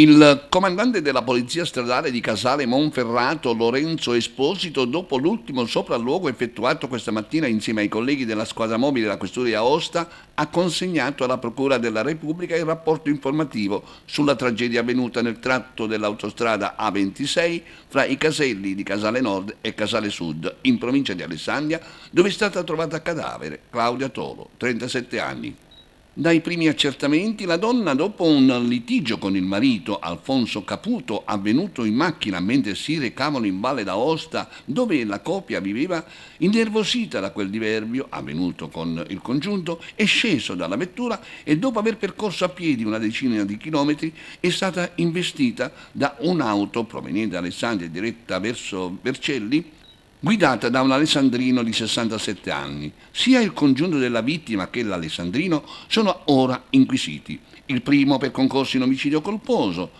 Il comandante della Polizia Stradale di Casale Monferrato, Lorenzo Esposito, dopo l'ultimo sopralluogo effettuato questa mattina insieme ai colleghi della squadra mobile della Questura di Aosta, ha consegnato alla Procura della Repubblica il rapporto informativo sulla tragedia avvenuta nel tratto dell'autostrada A26 fra i caselli di Casale Nord e Casale Sud, in provincia di Alessandria, dove è stata trovata cadavere Claudia Tolo, 37 anni. Dai primi accertamenti, la donna, dopo un litigio con il marito Alfonso Caputo, avvenuto in macchina mentre si recavano in Valle d'Aosta, dove la coppia viveva, innervosita da quel diverbio avvenuto con il congiunto, è sceso dalla vettura e dopo aver percorso a piedi una decina di chilometri è stata investita da un'auto proveniente da Alessandria diretta verso Vercelli guidata da un alessandrino di 67 anni. Sia il congiunto della vittima che l'alessandrino sono ora inquisiti. Il primo per concorso in omicidio colposo,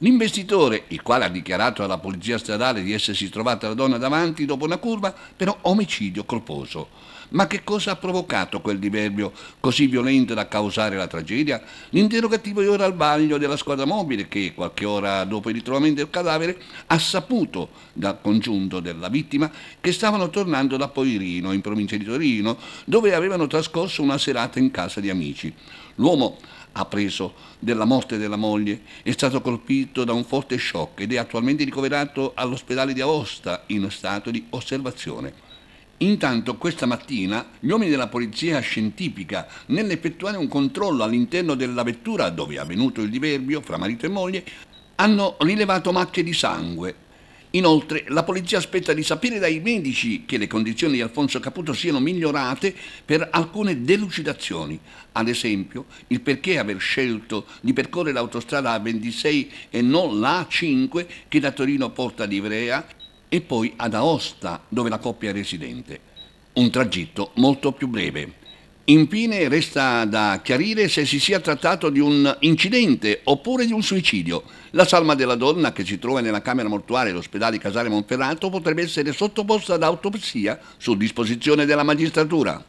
L'investitore, il quale ha dichiarato alla polizia stradale di essersi trovata la donna davanti dopo una curva, però omicidio colposo. Ma che cosa ha provocato quel diverbio così violento da causare la tragedia? L'interrogativo è ora al vaglio della squadra mobile che, qualche ora dopo il ritrovamento del cadavere, ha saputo dal congiunto della vittima che stavano tornando da Poirino, in provincia di Torino, dove avevano trascorso una serata in casa di amici. L'uomo ha preso della morte della moglie, è stato colpito da un forte shock ed è attualmente ricoverato all'ospedale di Aosta in stato di osservazione. Intanto questa mattina gli uomini della polizia scientifica, nell'effettuare un controllo all'interno della vettura dove è avvenuto il diverbio fra marito e moglie, hanno rilevato macchie di sangue Inoltre, la polizia aspetta di sapere dai medici che le condizioni di Alfonso Caputo siano migliorate per alcune delucidazioni. Ad esempio, il perché aver scelto di percorrere l'autostrada A26 e non la A5 che da Torino porta ad Ivrea e poi ad Aosta, dove la coppia è residente. Un tragitto molto più breve. Infine resta da chiarire se si sia trattato di un incidente oppure di un suicidio. La salma della donna che si trova nella camera mortuaria dell'ospedale Casale Monferrato potrebbe essere sottoposta ad autopsia su disposizione della magistratura.